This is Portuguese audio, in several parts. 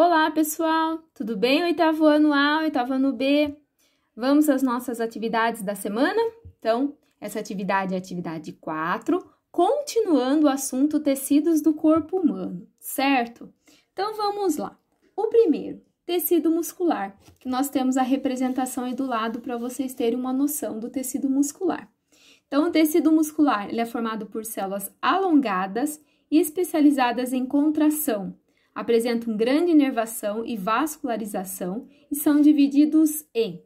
Olá, pessoal! Tudo bem? Oitavo ano A, oitavo ano B. Vamos às nossas atividades da semana? Então, essa atividade é atividade 4, continuando o assunto tecidos do corpo humano, certo? Então, vamos lá. O primeiro, tecido muscular, que nós temos a representação aí do lado para vocês terem uma noção do tecido muscular. Então, o tecido muscular ele é formado por células alongadas e especializadas em contração, apresentam grande inervação e vascularização e são divididos em.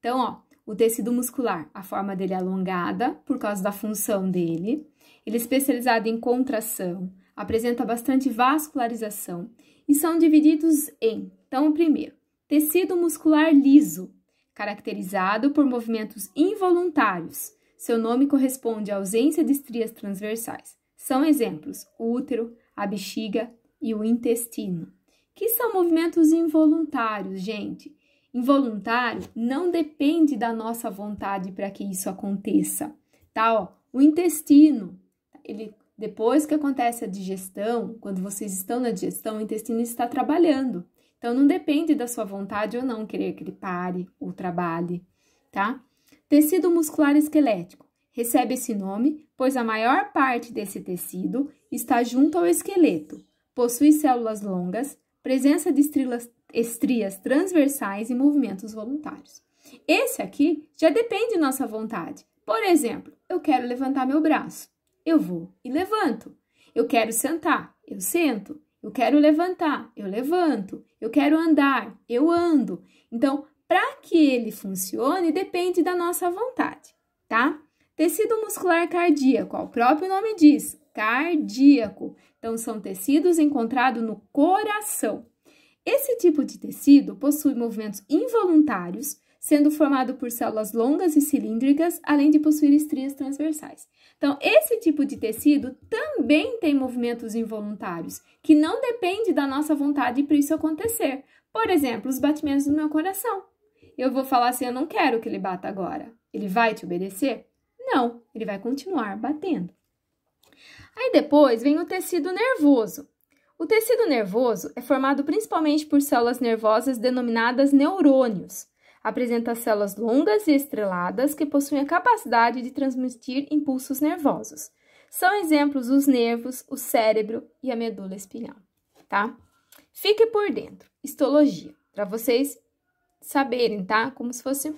Então, ó, o tecido muscular, a forma dele é alongada por causa da função dele. Ele é especializado em contração, apresenta bastante vascularização e são divididos em. Então, o primeiro, tecido muscular liso, caracterizado por movimentos involuntários. Seu nome corresponde à ausência de estrias transversais. São exemplos: útero, a bexiga, e o intestino, que são movimentos involuntários, gente. Involuntário não depende da nossa vontade para que isso aconteça, tá? Ó, o intestino, ele depois que acontece a digestão, quando vocês estão na digestão, o intestino está trabalhando. Então não depende da sua vontade ou não querer que ele pare ou trabalhe, tá? Tecido muscular esquelético recebe esse nome, pois a maior parte desse tecido está junto ao esqueleto, Possui células longas, presença de estrias transversais e movimentos voluntários. Esse aqui já depende de nossa vontade. Por exemplo, eu quero levantar meu braço. Eu vou e levanto. Eu quero sentar. Eu sento. Eu quero levantar. Eu levanto. Eu quero andar. Eu ando. Então, para que ele funcione, depende da nossa vontade, tá? Tecido muscular cardíaco, ó, o próprio nome diz, cardíaco. Então, são tecidos encontrados no coração. Esse tipo de tecido possui movimentos involuntários, sendo formado por células longas e cilíndricas, além de possuir estrias transversais. Então, esse tipo de tecido também tem movimentos involuntários, que não depende da nossa vontade para isso acontecer. Por exemplo, os batimentos do meu coração. Eu vou falar assim: eu não quero que ele bata agora. Ele vai te obedecer? Não, ele vai continuar batendo. Aí depois vem o tecido nervoso. O tecido nervoso é formado principalmente por células nervosas denominadas neurônios. Apresenta células longas e estreladas que possuem a capacidade de transmitir impulsos nervosos. São exemplos os nervos, o cérebro e a medula espinhal, tá? Fique por dentro. Histologia, para vocês saberem, tá? Como se fosse.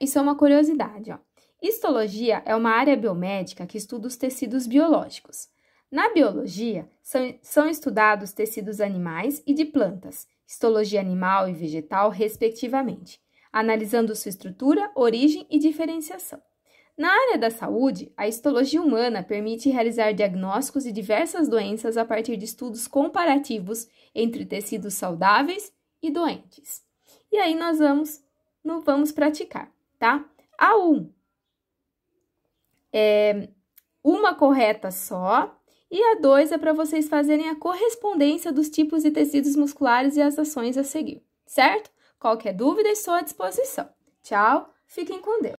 Isso é uma curiosidade, ó. Histologia é uma área biomédica que estuda os tecidos biológicos. Na biologia, são, são estudados tecidos animais e de plantas, histologia animal e vegetal, respectivamente, analisando sua estrutura, origem e diferenciação. Na área da saúde, a histologia humana permite realizar diagnósticos de diversas doenças a partir de estudos comparativos entre tecidos saudáveis e doentes. E aí nós vamos, não vamos praticar, tá? A1 é, uma correta só, e a 2 é para vocês fazerem a correspondência dos tipos de tecidos musculares e as ações a seguir, certo? Qualquer dúvida, estou à disposição. Tchau, fiquem com Deus!